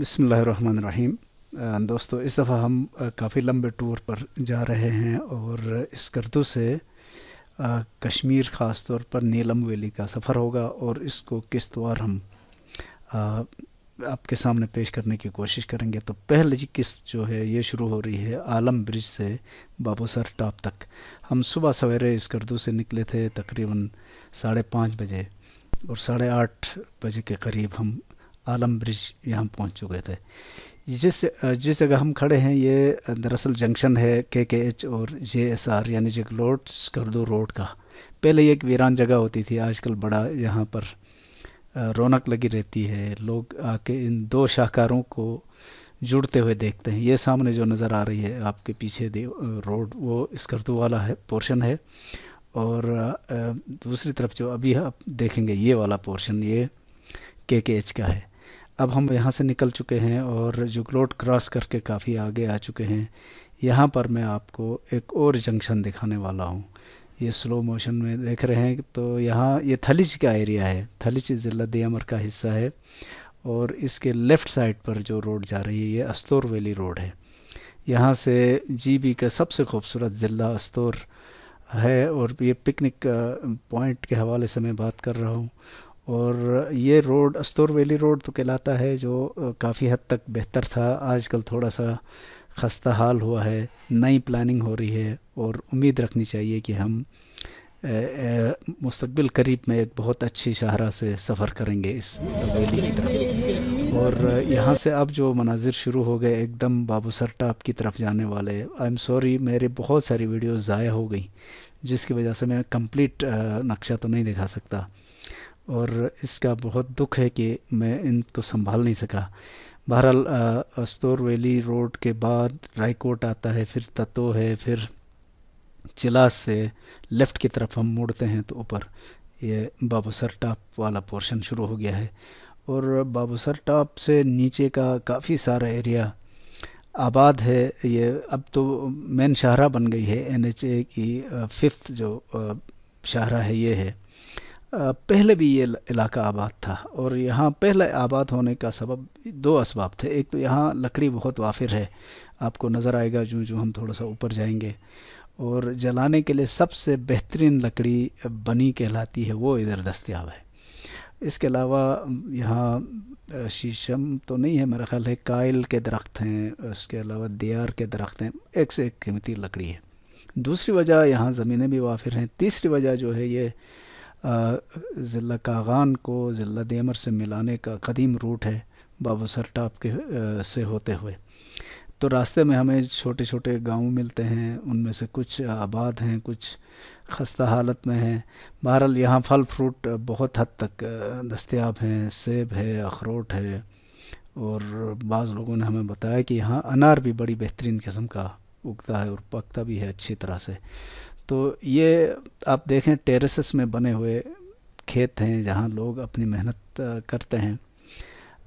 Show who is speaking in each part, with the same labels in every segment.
Speaker 1: बसमीम दोस्तों इस दफ़ा हम काफ़ी लंबे टूर पर जा रहे हैं और इस गर्दू से कश्मीर ख़ास तौर पर नीलम वैली का सफ़र होगा और इसको किस्तवार हम आपके सामने पेश करने की कोशिश करेंगे तो पहली किस्त जो है ये शुरू हो रही है आलम ब्रिज से बाबूसर टॉप तक हम सुबह सवेरे इस गर्दू से निकले थे तकरीबन साढ़े पाँच बजे और साढ़े आठ बजे के करीब हम आलम ब्रिज यहाँ पहुँच चुके थे जिस जिस जगह हम खड़े हैं ये दरअसल जंक्शन है के के एच और जे एस आर यानी जगलोट स्कर्दो रोड का पहले एक वीरान जगह होती थी आजकल बड़ा यहाँ पर रौनक लगी रहती है लोग आके इन दो शाहकारों को जुड़ते हुए देखते हैं ये सामने जो नज़र आ रही है आपके पीछे रोड वो स्कर्दो वाला है पोर्शन है और दूसरी तरफ जो अभी आप देखेंगे ये वाला पोर्शन ये के के एच का है अब हम यहाँ से निकल चुके हैं और जुगलोट क्रॉस करके काफ़ी आगे आ चुके हैं यहाँ पर मैं आपको एक और जंक्शन दिखाने वाला हूँ ये स्लो मोशन में देख रहे हैं तो यहाँ ये थलीच का एरिया है थलीच ज़िला दियामर का हिस्सा है और इसके लेफ़्ट साइड पर जो रोड जा रही है ये अस्तौर वैली रोड है यहाँ से जीबी का सबसे खूबसूरत ज़िला अस्तौर है और ये पिकनिक पॉइंट के हवाले से मैं बात कर रहा हूँ और ये रोड अस्तोर वैली रोड तो कहलाता है जो काफ़ी हद तक बेहतर था आजकल थोड़ा सा खस्ता हाल हुआ है नई प्लानिंग हो रही है और उम्मीद रखनी चाहिए कि हम मुस्तबिल करीब में एक बहुत अच्छी शाहरा से सफ़र करेंगे इस वैली की तरफ और यहाँ से अब जो मनाजिर शुरू हो गए एकदम बाबूसर टाप की तरफ जाने वाले आई एम सॉरी मेरे बहुत सारी वीडियोज़ ज़ाया हो गई जिसकी वजह से मैं कंप्लीट नक्शा तो नहीं दिखा सकता और इसका बहुत दुख है कि मैं इनको संभाल नहीं सका बहरहाल अस्तोर वैली रोड के बाद रायकोट आता है फिर ततो है फिर चिलास से लेफ़्ट की तरफ हम मुड़ते हैं तो ऊपर ये बाबूसर टॉप वाला पोर्शन शुरू हो गया है और बाबूसर टॉप से नीचे का काफ़ी सारा एरिया आबाद है ये अब तो मेन शाहरा बन गई है एनएचए की फ़िफ्थ जो शाहरा है ये है पहले भी ये इलाका आबाद था और यहाँ पहले आबाद होने का सबब दो इसबाब थे एक तो यहाँ लकड़ी बहुत वाफिर है आपको नज़र आएगा जो जो हम थोड़ा सा ऊपर जाएंगे और जलाने के लिए सबसे बेहतरीन लकड़ी बनी कहलाती है वो इधर दस्तियाब है इसके अलावा यहाँ शीशम तो नहीं है मेरा ख्याल है कायल के दरख्त हैं उसके अलावा दियार के दरख्त हैं एक से एक कीमती लकड़ी है दूसरी वजह यहाँ ज़मीनें भी वाफिर हैं तीसरी वजह जो है ये ज़िला कागान को ज़िला देमर से मिलाने का कदीम रूट है सर टाप के से होते हुए तो रास्ते में हमें छोटे छोटे गांव मिलते हैं उनमें से कुछ आबाद हैं कुछ खस्ता हालत में हैं बहरहाल यहाँ फल फ्रूट बहुत हद तक दस्तियाब हैं सेब है अखरोट है और बाज़ लोगों ने हमें बताया कि यहाँ अनार भी बड़ी बेहतरीन किस्म का उगता है और पकता भी है अच्छी तरह से तो ये आप देखें टेरेसेस में बने हुए खेत हैं जहाँ लोग अपनी मेहनत करते हैं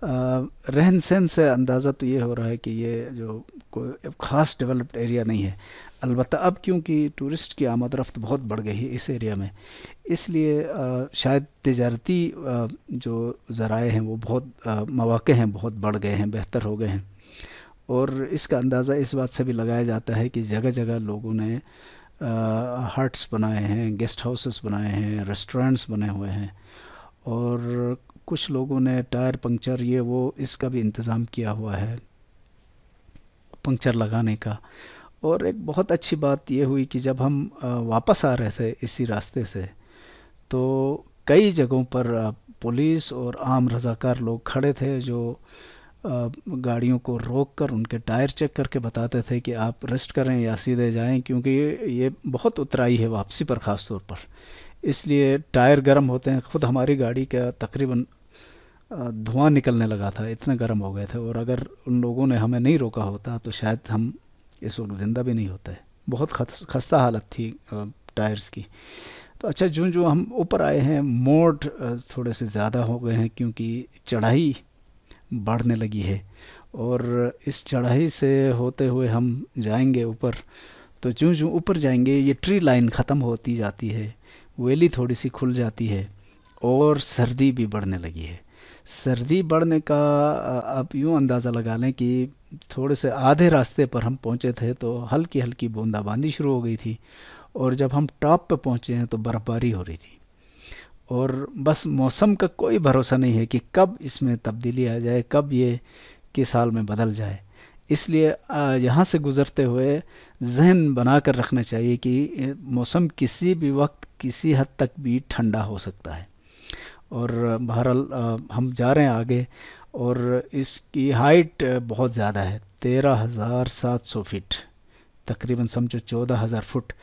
Speaker 1: रहन सहन से अंदाज़ा तो ये हो रहा है कि ये जो कोई ख़ास डेवलप्ड एरिया नहीं है अलबत् अब क्योंकि टूरिस्ट की आमद रफ्त बहुत बढ़ गई है इस एरिया में इसलिए शायद तजारती जो ज़राए हैं वो बहुत मौाक़े हैं बहुत बढ़ गए हैं बेहतर हो गए हैं और इसका अंदाज़ा इस बात से भी लगाया जाता है कि जगह जगह लोगों ने हट्स बनाए हैं गेस्ट हाउसेस बनाए हैं रेस्टोरेंट्स बने हुए हैं और कुछ लोगों ने टायर पंक्चर ये वो इसका भी इंतज़ाम किया हुआ है पंक्चर लगाने का और एक बहुत अच्छी बात ये हुई कि जब हम वापस आ रहे थे इसी रास्ते से तो कई जगहों पर पुलिस और आम रज़ाकार लोग खड़े थे जो गाड़ियों को रोक कर उनके टायर चेक करके बताते थे कि आप रेस्ट करें या सीधे जाएं क्योंकि ये बहुत उतराई है वापसी पर ख़ास तौर पर इसलिए टायर गर्म होते हैं ख़ुद हमारी गाड़ी का तकरीबन धुआं निकलने लगा था इतने गर्म हो गए थे और अगर उन लोगों ने हमें नहीं रोका होता तो शायद हम इस वक्त ज़िंदा भी नहीं होते बहुत खस्ता हालत थी टायर्स की तो अच्छा जो जो हम ऊपर आए हैं मोड़ थोड़े से ज़्यादा हो गए हैं क्योंकि चढ़ाई बढ़ने लगी है और इस चढ़ाई से होते हुए हम जाएंगे ऊपर तो चूँ जो ऊपर जाएंगे ये ट्री लाइन ख़त्म होती जाती है वैली थोड़ी सी खुल जाती है और सर्दी भी बढ़ने लगी है सर्दी बढ़ने का आप यूँ अंदाज़ा लगा लें कि थोड़े से आधे रास्ते पर हम पहुँचे थे तो हल्की हल्की बूंदाबांदी शुरू हो गई थी और जब हम टॉप पर पहुँचे हैं तो बर्फ़बारी हो रही थी और बस मौसम का कोई भरोसा नहीं है कि कब इसमें तब्दीली आ जाए कब ये किस हाल में बदल जाए इसलिए यहाँ से गुज़रते हुए जहन बना कर रखना चाहिए कि मौसम किसी भी वक्त किसी हद तक भी ठंडा हो सकता है और बहरहाल हम जा रहे हैं आगे और इसकी हाइट बहुत ज़्यादा है तेरह हज़ार सात सौ फीट तकरीबन समझो चौदह हज़ार फुट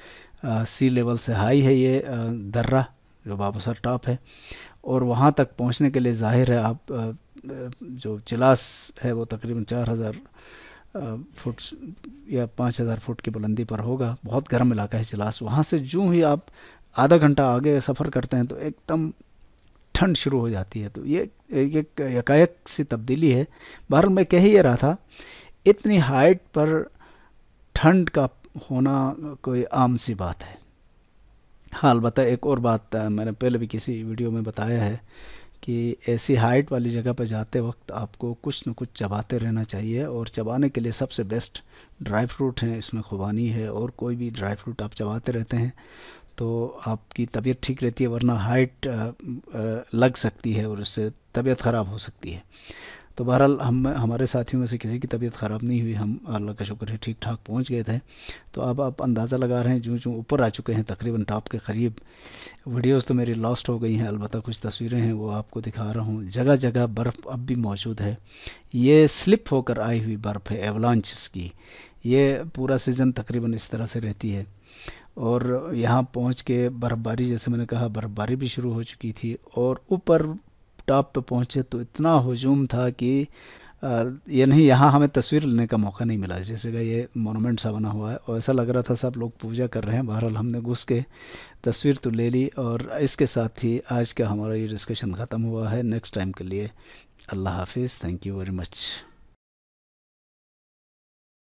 Speaker 1: सी लेवल से हाई है ये दर्रा जो सर टॉप है और वहाँ तक पहुँचने के लिए ज़ाहिर है आप जो चिलास है वो तकरीबन चार हज़ार फुट या पाँच हज़ार फुट की बुलंदी पर होगा बहुत गर्म इलाका है चिलास वहाँ से जूँ ही आप आधा घंटा आगे सफ़र करते हैं तो एकदम ठंड शुरू हो जाती है तो ये एक यकायक सी तब्दीली है बहर मैं कह ही रहा था इतनी हाइट पर ठंड का होना कोई आम सी बात है हाँ अलबत् एक और बात मैंने पहले भी किसी वीडियो में बताया है कि ऐसी हाइट वाली जगह पर जाते वक्त आपको कुछ न कुछ चबाते रहना चाहिए और चबाने के लिए सबसे बेस्ट ड्राई फ्रूट हैं इसमें खुबानी है और कोई भी ड्राई फ्रूट आप चबाते रहते हैं तो आपकी तबीयत ठीक रहती है वरना हाइट लग सकती है और उससे तबीयत ख़राब हो सकती है तो बहरहाल हम हमारे साथियों में से किसी की तबीयत ख़राब नहीं हुई हम अल्लाह का शुक्र है ठीक ठाक पहुंच गए थे तो अब आप अंदाज़ा लगा रहे हैं जो जो ऊपर आ चुके हैं तकरीबन टॉप के करीब वीडियोस तो मेरी लॉस्ट हो गई हैं अलबत्त कुछ तस्वीरें हैं वो आपको दिखा रहा हूँ जगह जगह बर्फ़ अब भी मौजूद है ये स्लिप होकर आई हुई बर्फ़ है एवलांच की ये पूरा सीज़न तकरीबन इस तरह से रहती है और यहाँ पहुँच के बर्फ़बारी जैसे मैंने कहा बर्फ़बारी भी शुरू हो चुकी थी और ऊपर टॉप पे पहुँचे तो इतना हजूम था कि ये नहीं यहाँ हमें तस्वीर लेने का मौका नहीं मिला जैसे का ये मोनूमेंट सा बना हुआ है और ऐसा लग रहा था सब लोग पूजा कर रहे हैं बहरहाल हमने घुस के तस्वीर तो ले ली और इसके साथ ही आज का हमारा ये डिस्कशन ख़त्म हुआ है नेक्स्ट टाइम के लिए अल्लाह हाफिज़ थैंक यू वेरी मच